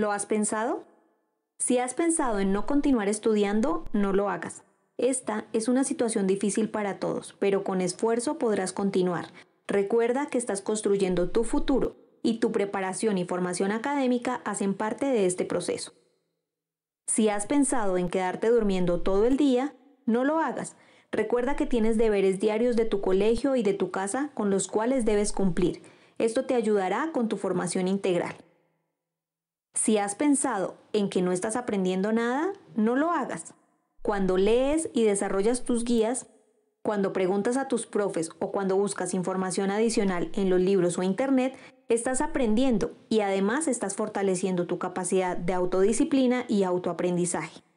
¿Lo has pensado? Si has pensado en no continuar estudiando, no lo hagas. Esta es una situación difícil para todos, pero con esfuerzo podrás continuar. Recuerda que estás construyendo tu futuro y tu preparación y formación académica hacen parte de este proceso. Si has pensado en quedarte durmiendo todo el día, no lo hagas. Recuerda que tienes deberes diarios de tu colegio y de tu casa con los cuales debes cumplir. Esto te ayudará con tu formación integral. Si has pensado en que no estás aprendiendo nada, no lo hagas. Cuando lees y desarrollas tus guías, cuando preguntas a tus profes o cuando buscas información adicional en los libros o internet, estás aprendiendo y además estás fortaleciendo tu capacidad de autodisciplina y autoaprendizaje.